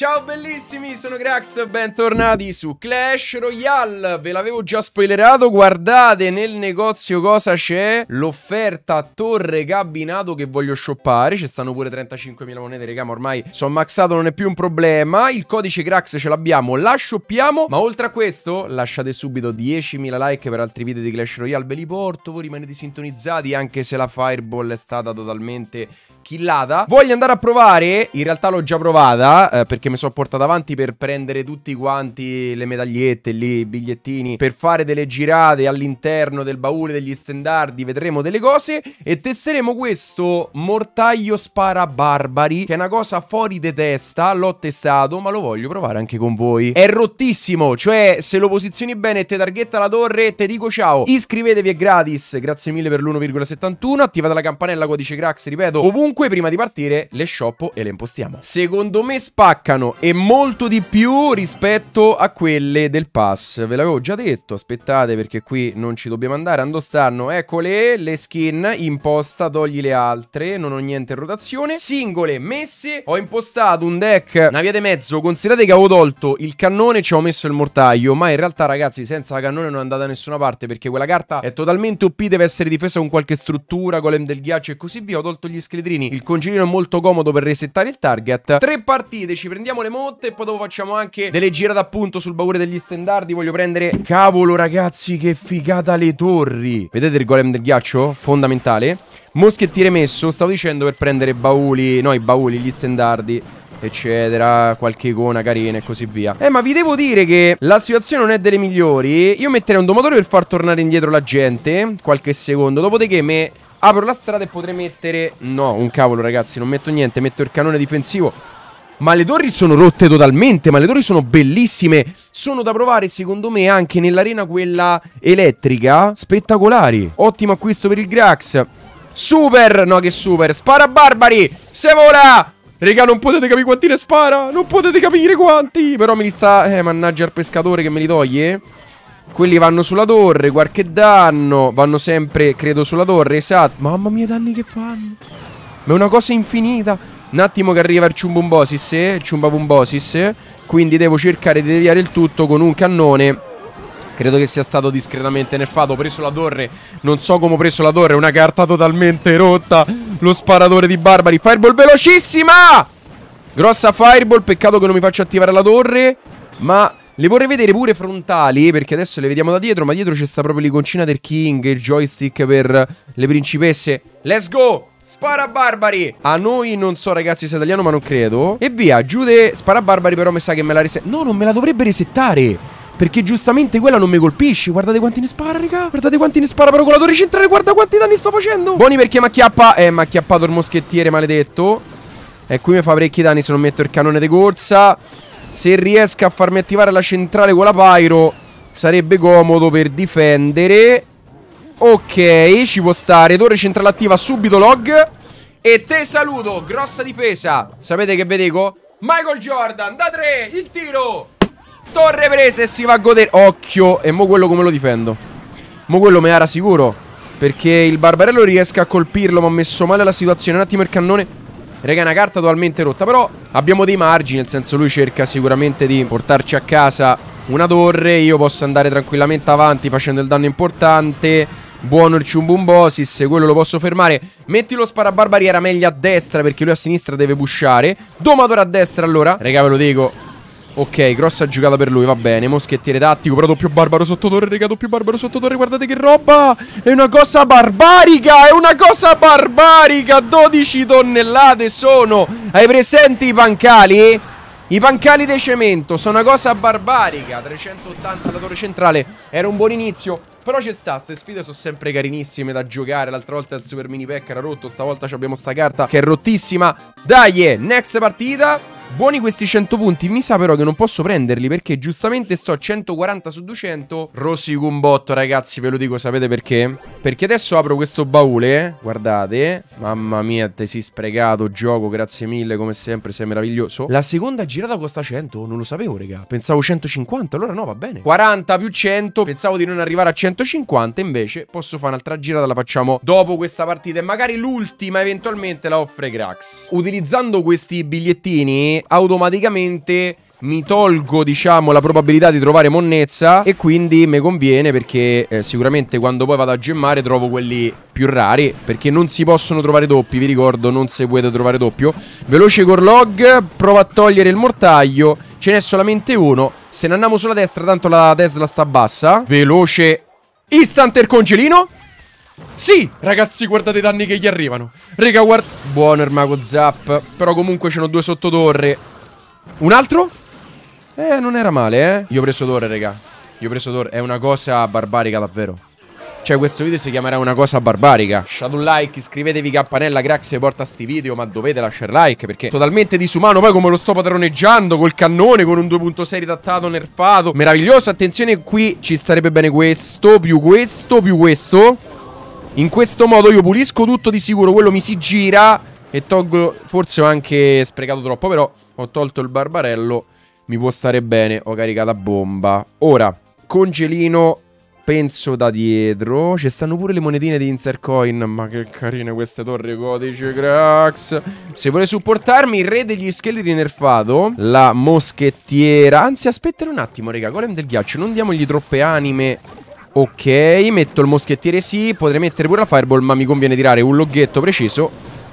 Ciao bellissimi, sono Grax, bentornati su Clash Royale. Ve l'avevo già spoilerato, guardate nel negozio cosa c'è. L'offerta torre cabinato che voglio shoppare. Ci stanno pure 35.000 monete, raga, ma ormai sono maxato, non è più un problema. Il codice Grax ce l'abbiamo, la shoppiamo. Ma oltre a questo, lasciate subito 10.000 like per altri video di Clash Royale. Ve li porto, voi rimanete sintonizzati anche se la Fireball è stata totalmente killata. Voglio andare a provare, in realtà l'ho già provata, eh, perché che mi sono portato avanti per prendere tutti quanti le medagliette lì, i bigliettini, per fare delle girate all'interno del baule degli stendardi, vedremo delle cose e testeremo questo mortaio spara barbari, che è una cosa fuori de testa, l'ho testato, ma lo voglio provare anche con voi. È rottissimo, cioè se lo posizioni bene e te targhetta la torre, e te dico ciao. Iscrivetevi, è gratis, grazie mille per l'1,71, attivate la campanella, codice Crax, ripeto, ovunque prima di partire le shoppo e le impostiamo. Secondo me spaccano italiano e molto di più rispetto a quelle del pass. Ve l'avevo già detto, aspettate perché qui non ci dobbiamo andare. Ando stanno, eccole, le skin, imposta, togli le altre, non ho niente in rotazione. Singole, messe, ho impostato un deck, una via di mezzo. Considerate che avevo tolto il cannone, ci ho messo il mortaio, ma in realtà ragazzi senza la cannone non è andata da nessuna parte perché quella carta è totalmente OP, deve essere difesa con qualche struttura, golem del ghiaccio e così via. Ho tolto gli scheletrini, il congelino è molto comodo per resettare il target. Tre partite, ci prendiamo prendiamo le motte e poi dopo facciamo anche delle gira d'appunto sul baule degli stendardi. Voglio prendere... Cavolo ragazzi, che figata le torri! Vedete il golem del ghiaccio? Fondamentale. Moschettiere messo, stavo dicendo per prendere bauli, no i bauli, gli stendardi eccetera, qualche icona carina e così via. Eh, ma vi devo dire che la situazione non è delle migliori. Io metterei un domatore per far tornare indietro la gente, qualche secondo, dopodiché me apro la strada e potrei mettere... No, un cavolo ragazzi, non metto niente, metto il canone difensivo ma le torri sono rotte totalmente, ma le torri sono bellissime, sono da provare secondo me anche nell'arena quella elettrica, spettacolari. Ottimo acquisto per il Grax. Super, no che super, spara barbari, se vola! Raga, non potete capire quanti ne spara, non potete capire quanti, però mi li sta, eh, mannaggia al pescatore che me li toglie. Quelli vanno sulla torre, qualche danno, vanno sempre, credo, sulla torre, esatto. Mamma mia, i danni che fanno. Ma è una cosa infinita. Un attimo che arriva il Ciumbumbosis, eh, il Ciumbabumbosis, quindi devo cercare di deviare il tutto con un cannone. Credo che sia stato discretamente neffato. Ho preso la torre. Non so come ho preso la torre. Una carta totalmente rotta. Lo sparatore di Barbari. Fireball velocissima! Grossa fireball. Peccato che non mi faccia attivare la torre. Ma le vorrei vedere pure frontali. Perché adesso le vediamo da dietro. Ma dietro c'è sta proprio l'iconcina del King. Il joystick per le principesse. Let's go! Spara barbari. A noi non so, ragazzi, se è italiano, ma non credo. E via, Giude. Spara barbari, però mi sa che me la risetta No, non me la dovrebbe resettare. Perché giustamente quella non mi colpisce. Guardate quanti ne spara, raga. Guardate quanti ne spara, però con la torre centrale. Guarda quanti danni sto facendo. Buoni perché mi acchiappa. Eh, mi ha acchiappato il moschettiere, maledetto. E qui mi fa parecchi danni se non metto il cannone di corsa. Se riesco a farmi attivare la centrale con la Pyro, sarebbe comodo per difendere. Ok, ci può stare. Torre centrale attiva, subito log. E te saluto, grossa difesa. Sapete che vi dico? Michael Jordan, da tre, il tiro. Torre presa e si va a godere. Occhio, e mo quello come lo difendo. Mo quello me era sicuro. Perché il Barbarello riesca a colpirlo, ma ha messo male la situazione. Un attimo il cannone. Raga, è una carta totalmente rotta. Però abbiamo dei margini, nel senso lui cerca sicuramente di portarci a casa una torre. Io posso andare tranquillamente avanti facendo il danno importante. Buono il Ciumbumbosis, quello lo posso fermare. Metti lo sparabarbarie, meglio a destra perché lui a sinistra deve pushare. Domatore a destra allora. Raga, ve lo dico. Ok, grossa giocata per lui, va bene. Moschettiere tattico, però doppio barbaro sotto torre, raga, doppio barbaro sotto torre. Guardate che roba! È una cosa barbarica, è una cosa barbarica. 12 tonnellate sono. Hai presenti i pancali? I pancali di cemento sono una cosa barbarica. 380 alla torre centrale era un buon inizio. Però ci sta, queste sfide sono sempre carinissime da giocare. L'altra volta il super mini pack era rotto, stavolta abbiamo sta carta che è rottissima. Dai, eh, next partita. Buoni questi 100 punti, mi sa però che non posso prenderli perché giustamente sto a 140 su 200 Rossi un ragazzi, ve lo dico, sapete perché? Perché adesso apro questo baule, guardate Mamma mia, te si sprecato, gioco, grazie mille come sempre, sei meraviglioso La seconda girata costa 100, non lo sapevo raga Pensavo 150, allora no, va bene 40 più 100, pensavo di non arrivare a 150 Invece posso fare un'altra girata, la facciamo dopo questa partita E magari l'ultima eventualmente la offre Grax Utilizzando questi bigliettini automaticamente mi tolgo diciamo la probabilità di trovare monnezza e quindi mi conviene perché eh, sicuramente quando poi vado a gemmare trovo quelli più rari perché non si possono trovare doppi vi ricordo non si potete trovare doppio veloce Gorlog prova a togliere il mortaio ce n'è solamente uno se ne andiamo sulla destra tanto la Tesla sta bassa veloce Instanter congelino sì, ragazzi, guardate i danni che gli arrivano. Raga, guarda... Buono il zap. Però comunque c'erano due sottotorre. Un altro? Eh, non era male, eh. Io ho preso torre, raga. Io ho preso torre. È una cosa barbarica, davvero. Cioè, questo video si chiamerà una cosa barbarica. Lasciate un like, iscrivetevi, campanella, grazie, porta sti video, ma dovete lasciare like, perché è totalmente disumano. Poi come lo sto padroneggiando, col cannone, con un 2.6 ridattato, nerfato. Meraviglioso, attenzione, qui ci starebbe bene questo, più questo, più questo. In questo modo io pulisco tutto di sicuro, quello mi si gira e tolgo, forse ho anche sprecato troppo, però ho tolto il barbarello, mi può stare bene, ho caricato a bomba. Ora, congelino penso da dietro. Ci stanno pure le monetine di insert coin Ma che carine queste torri codice, Grax. Se vuole supportarmi, il re degli scheletri nerfato. La moschettiera. Anzi, aspettare un attimo, raga. Golem del ghiaccio. Non diamogli troppe anime. Ok, metto il moschettiere sì, potrei mettere pure la fireball, ma mi conviene tirare un loghetto preciso.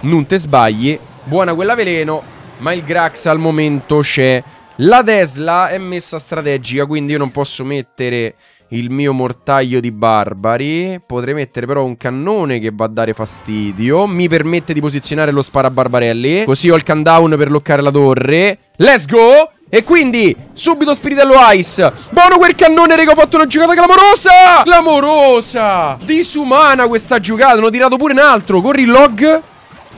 Non te sbagli. Buona quella veleno, ma il Grax al momento c'è. La Tesla è messa strategica, quindi io non posso mettere il mio mortaio di barbari. Potrei mettere però un cannone che va a dare fastidio. Mi permette di posizionare lo spara barbarelli. Così ho il countdown per bloccare la torre. Let's go! E quindi, subito Spiritello Ice Buono quel cannone, raga, ho fatto una giocata clamorosa Clamorosa Disumana questa giocata, ne ho tirato pure un altro Corri il log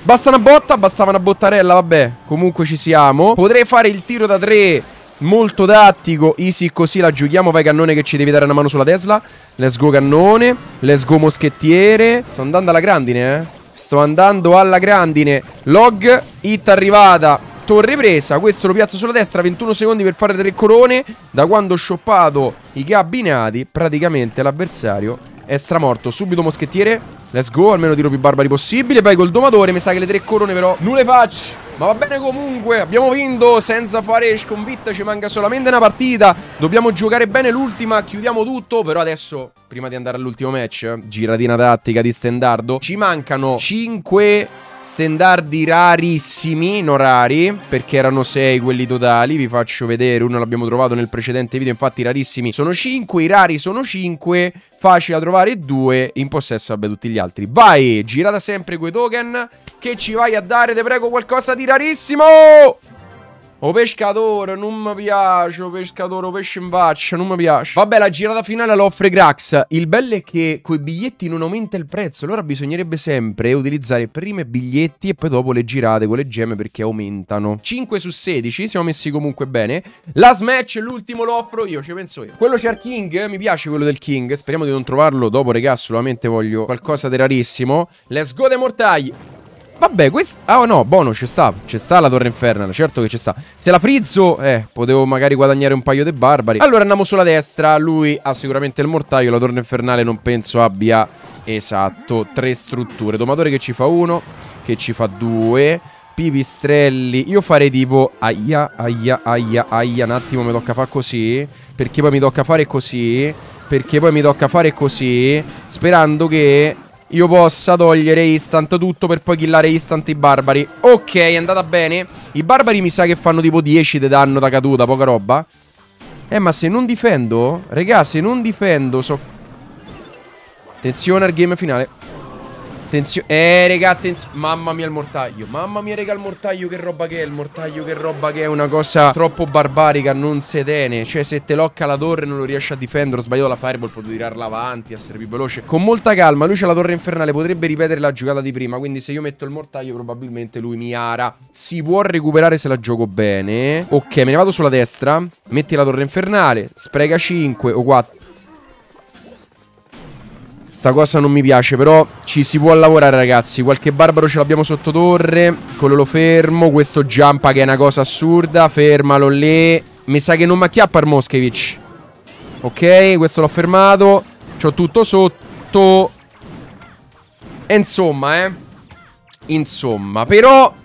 Basta una botta, bastava una bottarella, vabbè Comunque ci siamo Potrei fare il tiro da tre Molto tattico, easy così la giochiamo Vai cannone che ci devi dare una mano sulla Tesla Let's go cannone, let's go moschettiere Sto andando alla grandine, eh Sto andando alla grandine Log, hit arrivata Torre presa, questo lo piazza sulla destra, 21 secondi per fare tre corone. Da quando ho shoppato i gabinati praticamente l'avversario è stramorto. Subito moschettiere, let's go, almeno tiro più barbari possibile. Poi col domatore, mi sa che le tre corone però nulle facce. Ma va bene comunque, abbiamo vinto senza fare sconfitta, ci manca solamente una partita. Dobbiamo giocare bene l'ultima, chiudiamo tutto, però adesso, prima di andare all'ultimo match, eh, giratina tattica di Stendardo, ci mancano 5 Stendardi rarissimi, non rari, perché erano 6 quelli totali, vi faccio vedere, uno l'abbiamo trovato nel precedente video, infatti rarissimi sono 5, i rari sono 5, facile da trovare 2, in possesso vabbè tutti gli altri. Vai, girata sempre quei token, che ci vai a dare, te prego, qualcosa di rarissimo! O pescatore, non mi piace. O pescatore, o pesce in faccia, non mi piace. Vabbè, la girata finale la offre Grax. Il bello è che coi biglietti non aumenta il prezzo. Allora bisognerebbe sempre utilizzare prima i biglietti e poi dopo le girate con le gemme perché aumentano. 5 su 16, siamo messi comunque bene. La smatch, l'ultimo lo offro io, ci penso io. Quello c'è il King, mi piace quello del King. Speriamo di non trovarlo dopo, regà. Solamente voglio qualcosa di rarissimo. Let's go, dei Mortagli. Vabbè, questo... Ah, no, Bono, ci sta. Ci sta la torre infernale, certo che ci sta. Se la frizzo, eh, potevo magari guadagnare un paio di barbari. Allora andiamo sulla destra. Lui ha sicuramente il mortaio. La torre infernale non penso abbia... Esatto, tre strutture. Domatore che ci fa uno, che ci fa due... Pipistrelli Io farei tipo Aia, aia, aia, aia Un attimo mi tocca fare così Perché poi mi tocca fare così Perché poi mi tocca fare così Sperando che io possa togliere instant tutto per poi killare instant i barbari. Ok, è andata bene. I barbari mi sa che fanno tipo 10 di danno da caduta, poca roba. Eh, ma se non difendo... Regà, se non difendo... So... Attenzione al game finale. Attenzione. Eh, raga, attenzione. Mamma mia il mortaio. Mamma mia, raga, il mortaio che roba che è. Il mortaio che roba che è. Una cosa troppo barbarica. Non se tene. Cioè, se te locca la torre non lo riesci a difendere. Ho sbagliato la fireball. Può tirarla avanti, essere più veloce. Con molta calma. Lui c'ha la torre infernale. Potrebbe ripetere la giocata di prima. Quindi se io metto il mortaio, probabilmente lui mi ara. Si può recuperare se la gioco bene. Ok, me ne vado sulla destra. Metti la torre infernale. Sprega 5 o 4. Sta cosa non mi piace, però ci si può lavorare, ragazzi. Qualche barbaro ce l'abbiamo sotto torre. Quello lo fermo. Questo giampa che è una cosa assurda. Fermalo lì. Mi sa che non mi acchiappa Moschevic. Ok, questo l'ho fermato. C'ho tutto sotto. E insomma, eh. Insomma, però...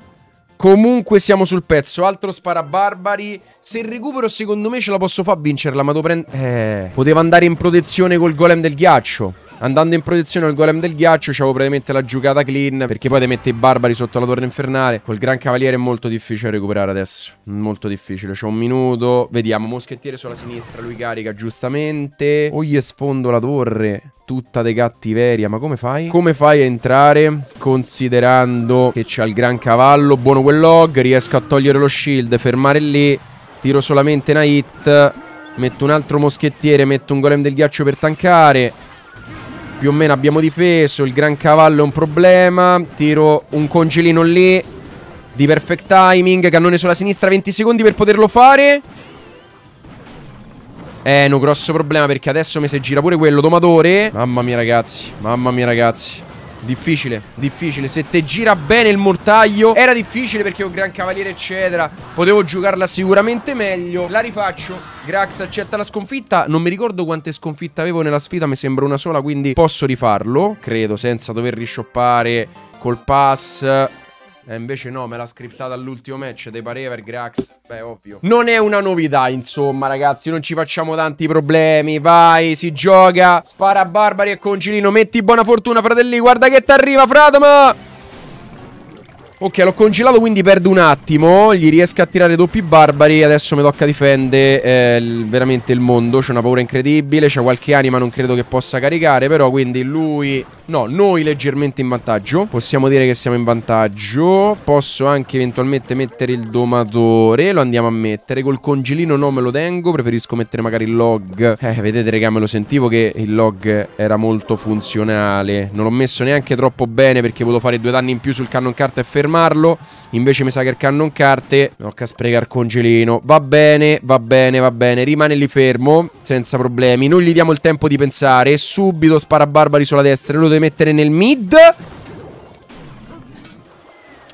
Comunque siamo sul pezzo, altro sparabarbari. Se recupero secondo me ce la posso a vincerla, ma devo prendere... Eh, poteva andare in protezione col golem del ghiaccio. Andando in protezione al golem del ghiaccio c'avevo praticamente la giocata clean Perché poi ti mette i barbari sotto la torre infernale Col gran cavaliere è molto difficile recuperare adesso Molto difficile, c'è un minuto Vediamo, moschettiere sulla sinistra, lui carica giustamente O gli sfondo la torre Tutta de cattiveria, ma come fai? Come fai a entrare? Considerando che c'è il gran cavallo Buono quell'og, riesco a togliere lo shield Fermare lì Tiro solamente una hit Metto un altro moschettiere, metto un golem del ghiaccio per tankare più o meno abbiamo difeso, il gran cavallo è un problema, tiro un congelino lì, di perfect timing, cannone sulla sinistra, 20 secondi per poterlo fare. Eh, un grosso problema perché adesso mi si gira pure quello, domatore. Mamma mia ragazzi, mamma mia ragazzi. Difficile, difficile. Se te gira bene il mortaio, era difficile perché ho Gran Cavaliere, eccetera. Potevo giocarla sicuramente meglio. La rifaccio. Grax accetta la sconfitta. Non mi ricordo quante sconfitte avevo nella sfida, mi sembra una sola, quindi posso rifarlo. Credo, senza dover rishoppare col pass. Eh, invece no, me l'ha scriptata all'ultimo match dei Parever, Grax. Beh, ovvio. Non è una novità, insomma, ragazzi. Non ci facciamo tanti problemi. Vai, si gioca. Spara a Barbari e Concilino. Metti buona fortuna, fratelli. Guarda che ti arriva, Fratoma. Ok, l'ho congelato quindi perdo un attimo. Gli riesco a tirare doppi barbari. Adesso mi tocca difendere eh, veramente il mondo. C'è una paura incredibile. C'è qualche anima, non credo che possa caricare. Però quindi lui... No, noi leggermente in vantaggio. Possiamo dire che siamo in vantaggio. Posso anche eventualmente mettere il domatore. Lo andiamo a mettere. Col congelino no me lo tengo. Preferisco mettere magari il log. Eh, vedete raga, me lo sentivo che il log era molto funzionale. Non l'ho messo neanche troppo bene perché volevo fare due danni in più sul cannon carta e ferro fermarlo. Invece mi sa che il cannon carte. No, casprega il congelino. Va bene, va bene, va bene. Rimane lì fermo, senza problemi. Non gli diamo il tempo di pensare. Subito spara Barbari sulla destra. Lo deve mettere nel mid.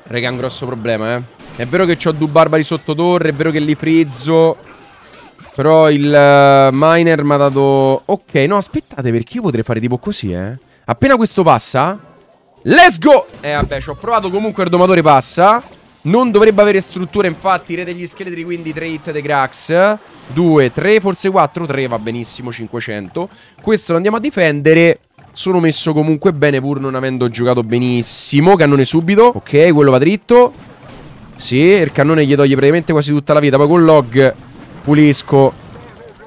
Raga, è un grosso problema, eh. È vero che ho due barbari sotto torre, è vero che li frizzo. Però il uh, miner mi ha dato... Ok, no, aspettate, perché io potrei fare tipo così, eh. Appena questo passa... Let's go! Eh vabbè, ci ho provato comunque il domatore passa. Non dovrebbe avere strutture, infatti, re degli scheletri, quindi 3 hit dei Grax. 2, 3, forse 4, 3 va benissimo, 500. Questo lo andiamo a difendere. Sono messo comunque bene pur non avendo giocato benissimo. Cannone subito. Ok, quello va dritto. Sì, il cannone gli toglie praticamente quasi tutta la vita. Poi con log pulisco.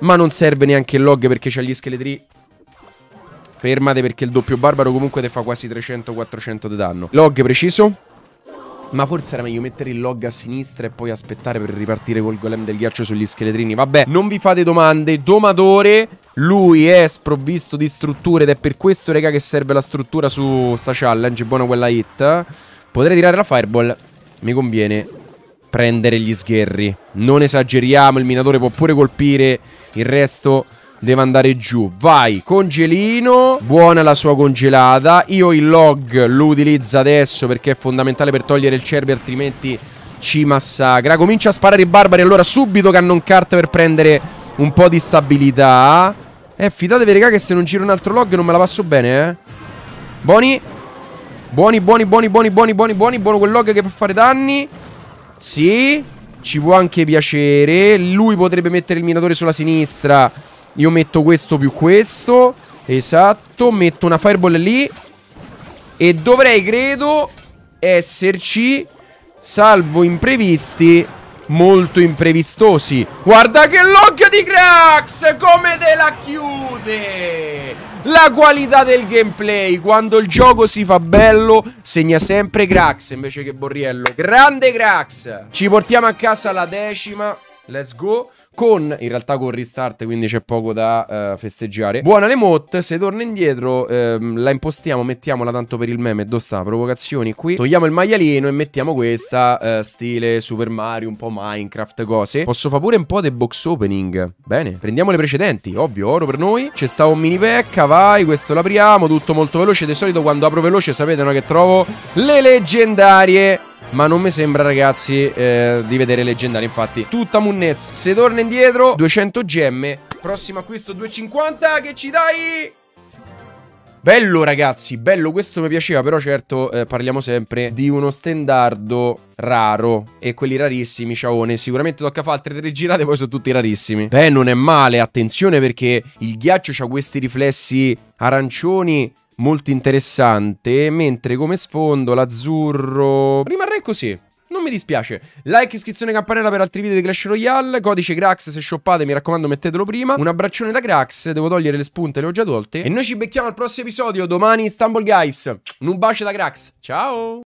Ma non serve neanche il log perché c'ha gli scheletri Fermate perché il doppio barbaro comunque ti fa quasi 300-400 di danno. Log preciso. Ma forse era meglio mettere il log a sinistra e poi aspettare per ripartire col golem del ghiaccio sugli scheletrini. Vabbè, non vi fate domande. Domatore, lui è sprovvisto di strutture ed è per questo, raga, che serve la struttura su sta challenge. Buona quella hit. Potrei tirare la fireball. Mi conviene prendere gli sgherri. Non esageriamo, il minatore può pure colpire. Il resto deve andare giù. Vai, congelino. Buona la sua congelata. Io il log lo utilizzo adesso perché è fondamentale per togliere il cervi, altrimenti ci massacra. Comincia a sparare i barbari. Allora, subito cannon cart per prendere un po' di stabilità. Eh, fidatevi, raga, che se non giro un altro log non me la passo bene, eh. Buoni. Buoni, buoni, buoni, buoni, buoni, buoni, buoni. Buono quel log che può fare danni. Sì. Ci può anche piacere. Lui potrebbe mettere il minatore sulla sinistra. Io metto questo più questo Esatto Metto una fireball lì E dovrei credo Esserci Salvo imprevisti Molto imprevistosi Guarda che log di Crax Come te la chiude La qualità del gameplay Quando il gioco si fa bello Segna sempre Crax invece che Borriello Grande Crax Ci portiamo a casa la decima Let's go con in realtà con restart quindi c'è poco da uh, festeggiare buona le mot se torna indietro ehm, la impostiamo mettiamola tanto per il meme do sta provocazioni qui togliamo il maialino e mettiamo questa uh, stile Super Mario un po' Minecraft cose posso fare pure un po' di box opening bene prendiamo le precedenti ovvio oro per noi c'è sta un mini pecca vai questo l'apriamo tutto molto veloce di solito quando apro veloce sapete no, che trovo le leggendarie ma non mi sembra ragazzi eh, di vedere leggendari infatti tutta Munnez se torna indietro 200 gemme prossimo acquisto 250 che ci dai Bello ragazzi, bello, questo mi piaceva, però certo eh, parliamo sempre di uno stendardo raro e quelli rarissimi, ciaone, sicuramente tocca fare altre tre girate, poi sono tutti rarissimi. Beh, non è male, attenzione perché il ghiaccio ha questi riflessi arancioni molto interessante, mentre come sfondo l'azzurro rimarrei così. Non mi dispiace. Like, iscrizione, campanella per altri video di Clash Royale. Codice Grax se shoppate, mi raccomando, mettetelo prima. Un abbraccione da Grax, devo togliere le spunte, le ho già tolte. E noi ci becchiamo al prossimo episodio, domani Istanbul Guys. Un bacio da Grax. Ciao!